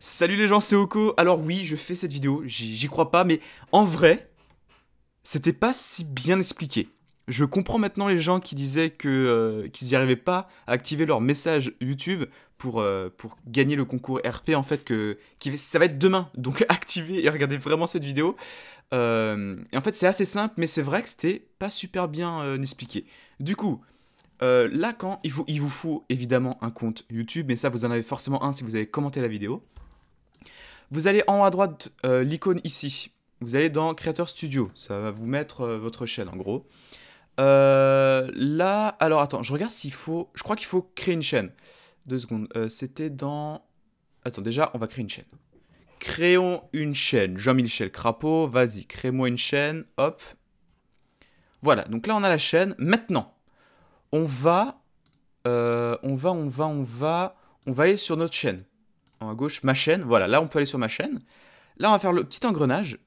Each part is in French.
Salut les gens, c'est Oko. Alors oui, je fais cette vidéo, j'y crois pas, mais en vrai, c'était pas si bien expliqué. Je comprends maintenant les gens qui disaient que euh, qu'ils n'y arrivaient pas à activer leur message YouTube pour, euh, pour gagner le concours RP en fait que qui, ça va être demain. Donc activez et regardez vraiment cette vidéo. Euh, et en fait c'est assez simple, mais c'est vrai que c'était pas super bien expliqué. Du coup, euh, là, quand il, faut, il vous faut évidemment un compte YouTube, mais ça vous en avez forcément un si vous avez commenté la vidéo. Vous allez en haut à droite, euh, l'icône ici. Vous allez dans Creator Studio, ça va vous mettre euh, votre chaîne en gros. là, alors attends, je regarde s'il faut... Je crois qu'il faut créer une chaîne. Deux secondes, c'était dans... Attends, déjà, on va créer une chaîne. Créons une chaîne. Jean-Michel Crapaud, vas-y, crée-moi une chaîne, hop. Voilà, donc là on a la chaîne. Maintenant, on va, euh, on va, on va, on va, on va aller sur notre chaîne. En à gauche, ma chaîne. Voilà, là, on peut aller sur ma chaîne. Là, on va faire le petit engrenage.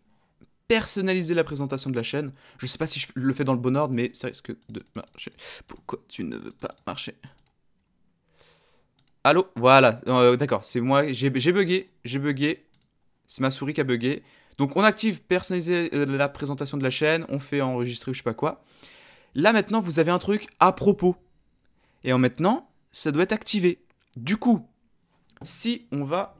Personnaliser la présentation de la chaîne. Je sais pas si je le fais dans le bon ordre, mais ça risque de marcher. Pourquoi tu ne veux pas marcher Allô Voilà, euh, d'accord, c'est moi, j'ai bugué, j'ai bugué. C'est ma souris qui a bugué. Donc on active personnaliser euh, la présentation de la chaîne, on fait enregistrer ou je sais pas quoi. Là maintenant, vous avez un truc à propos. Et en maintenant, ça doit être activé. Du coup, si on va...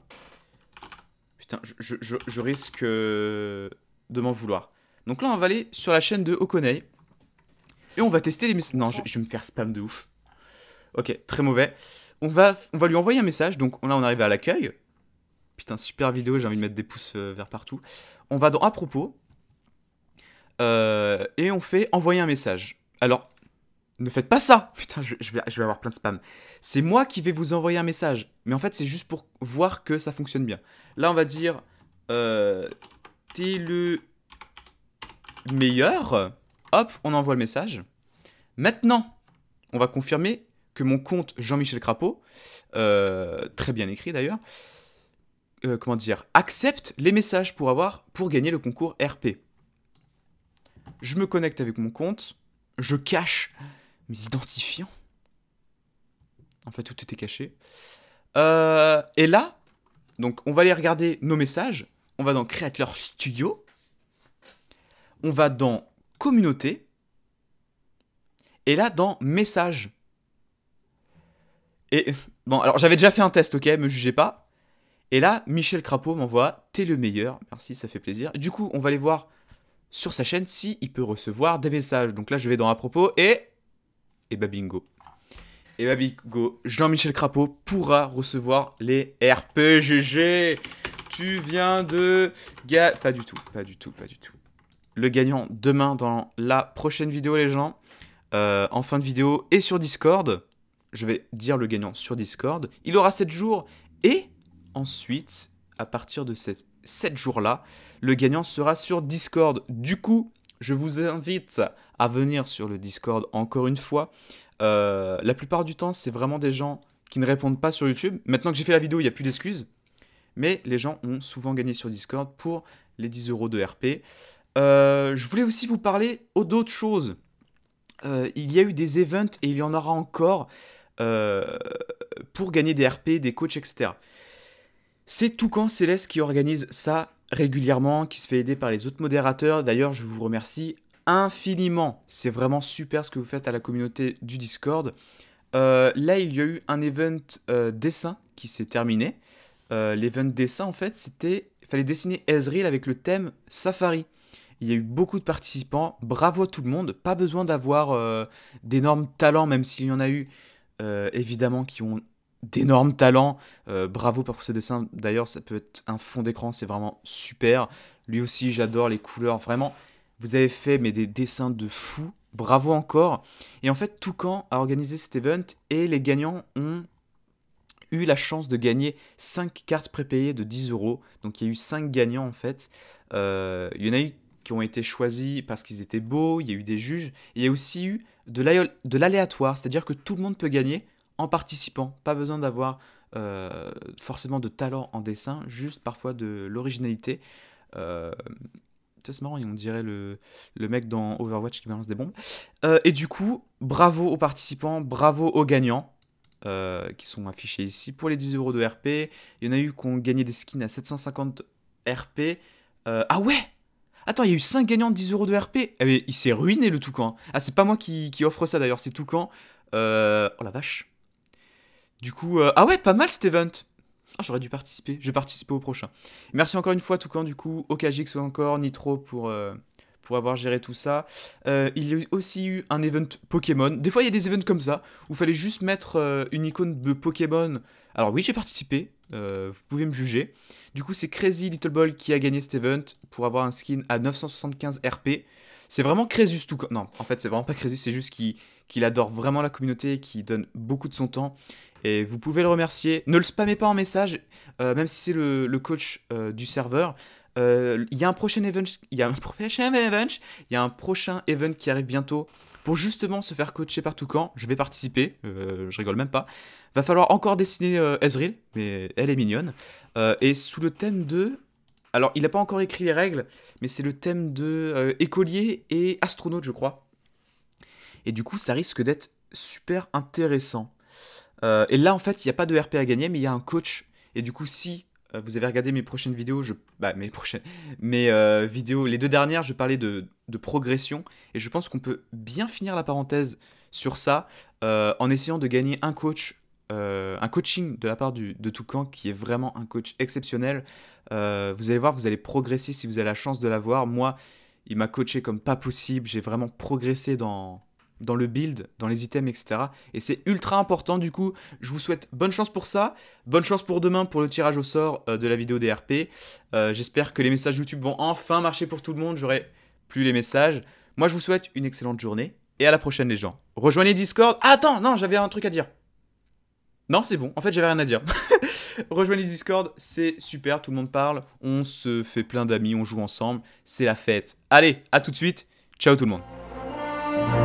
Putain, je, risque euh, de m'en vouloir. Donc là, on va aller sur la chaîne de Okonei. Et on va tester les messages. Non, je, vais me faire spam de ouf. Ok, très mauvais. On va, on va lui envoyer un message. Donc là, on arrive à l'accueil. Putain, super vidéo, j'ai envie de mettre des pouces euh, vers partout. On va dans à propos. Euh, et on fait envoyer un message. Alors, ne faites pas ça. Putain, je, vais, avoir plein de spam. C'est moi qui vais vous envoyer un message. Mais en fait, c'est juste pour voir que ça fonctionne bien. Là, on va dire, euh, t'es le meilleur. Hop, on envoie le message. Maintenant, on va confirmer que mon compte Jean-Michel Crapaud, euh, très bien écrit d'ailleurs, euh, comment dire, accepte les messages pour avoir, pour gagner le concours RP. Je me connecte avec mon compte je cache mes identifiants. En fait, tout était caché. Euh, et là, donc on va aller regarder nos messages. On va dans Creator Studio. On va dans Communauté. Et là, dans Messages. Et bon, alors j'avais déjà fait un test, ok, me jugez pas. Et là, Michel Crapaud m'envoie T'es le meilleur. Merci, ça fait plaisir. Du coup, on va aller voir sur sa chaîne si il peut recevoir des messages. Donc là, je vais dans à propos et et bah bingo. Et bah bingo, Jean-Michel Crapaud pourra recevoir les RPGG. Tu viens de pas du tout, pas du tout, pas du tout. Le gagnant demain dans la prochaine vidéo les gens. Euh, en fin de vidéo et sur Discord. Je vais dire le gagnant sur Discord. Il aura 7 jours et ensuite, à partir de cette 7 jours-là. Le gagnant sera sur Discord. Du coup, je vous invite à venir sur le Discord encore une fois. Euh, la plupart du temps, c'est vraiment des gens qui ne répondent pas sur YouTube. Maintenant que j'ai fait la vidéo, il n'y a plus d'excuses. Mais les gens ont souvent gagné sur Discord pour les 10 euros de RP. Euh, je voulais aussi vous parler d'autres choses. Euh, il y a eu des events et il y en aura encore pour gagner des RP, des coachs, etc. C'est Toucan Céleste qui organise ça régulièrement, qui se fait aider par les autres modérateurs. D'ailleurs, je vous remercie infiniment. C'est vraiment super ce que vous faites à la communauté du Discord. Euh, là, il y a eu un event euh, dessin qui s'est terminé. Euh, L'event dessin, en fait, c'était. Il fallait dessiner Ezreal avec le thème Safari. Il y a eu beaucoup de participants. Bravo à tout le monde. Pas besoin d'avoir euh, d'énormes talents, même s'il y en a eu évidemment qui ont d'énormes talents. Euh, bravo pour ce dessin, D'ailleurs, ça peut être un fond d'écran, c'est vraiment super. Lui aussi, j'adore les couleurs. Vraiment, vous avez fait mais des dessins de fou. Bravo encore. Et en fait, Toucan a organisé cet event et les gagnants ont eu la chance de gagner 5 cartes prépayées de 10 euros. Donc il y a eu 5 gagnants en fait. Euh, il y en a eu qui ont été choisis parce qu'ils étaient beaux, il y a eu des juges, il y a aussi eu de l'aléatoire, c'est-à-dire que tout le monde peut gagner, en participant. Pas besoin d'avoir euh, forcément de talent en dessin, juste parfois de l'originalité. Euh, c'est marrant, on dirait le, mec dans Overwatch qui balance des bombes. Euh, et du coup, bravo aux participants, bravo aux gagnants. Euh, qui sont affichés ici pour les 10 euros de RP. Il y en a eu qui ont gagné des skins à 750 RP. ah ouais Attends, il y a eu 5 gagnants de 10 euros de RP. Eh, il s'est ruiné le Toucan. Ah, c'est pas moi qui, offre ça d'ailleurs, c'est Toucan. Euh... Oh la vache. Du coup, euh, ah ouais, pas mal cet event. Ah, j'aurais dû participer. Je vais participer au prochain. Merci encore une fois, tout quand du coup, Okajix encore, Nitro pour, euh, pour avoir géré tout ça. Euh, il y a aussi eu un event Pokémon. Des fois, il y a des events comme ça où il fallait juste mettre une icône de Pokémon. Alors, oui, j'ai participé. vous pouvez me juger. Du coup, c'est Crazy Little Ball qui a gagné cet event pour avoir un skin à 975 RP. C'est vraiment Crazy tout. Non, en fait, c'est vraiment pas Crazy, c'est juste qu'il adore vraiment la communauté, qui donne beaucoup de son temps et vous pouvez le remercier. Ne le spammez pas en message, euh, même si c'est le, coach euh, du serveur. Euh, il y a un prochain event, il a un prochain qui arrive bientôt pour justement se faire coacher par Toucan. Je vais participer, je rigole même pas. Va falloir encore dessiner Ezreal, mais elle est mignonne. et sous le thème de alors, il n'a pas encore écrit les règles, mais c'est le thème de écolier et astronaute, je crois. Et du coup, ça risque d'être super intéressant. Euh, et là, en fait, il n'y a pas de RP à gagner, mais il y a un coach. Et du coup, si euh, vous avez regardé mes prochaines vidéos, je... Bah, mes prochaines, mes euh, vidéos, les deux dernières, je parlais de, progression. Et je pense qu'on peut bien finir la parenthèse sur ça en essayant de gagner un coach. un coaching de la part de Toucan qui est vraiment un coach exceptionnel. vous allez voir, vous allez progresser si vous avez la chance de l'avoir. Moi, il m'a coaché comme pas possible. J'ai vraiment progressé dans, dans le build, dans les items, etc. Et c'est ultra important du coup. Je vous souhaite bonne chance pour ça. Bonne chance pour demain pour le tirage au sort euh, de la vidéo DRP. Euh, j'espère que les messages YouTube vont enfin marcher pour tout le monde. J'aurai plus les messages. Moi, je vous souhaite une excellente journée et à la prochaine, les gens. Rejoignez Discord. Ah, attends, non, j'avais un truc à dire. Non, c'est bon. En fait, j'avais rien à dire. Rejoignez Discord, c'est super. Tout le monde parle. On se fait plein d'amis, on joue ensemble. C'est la fête. Allez, à tout de suite. Ciao tout le monde.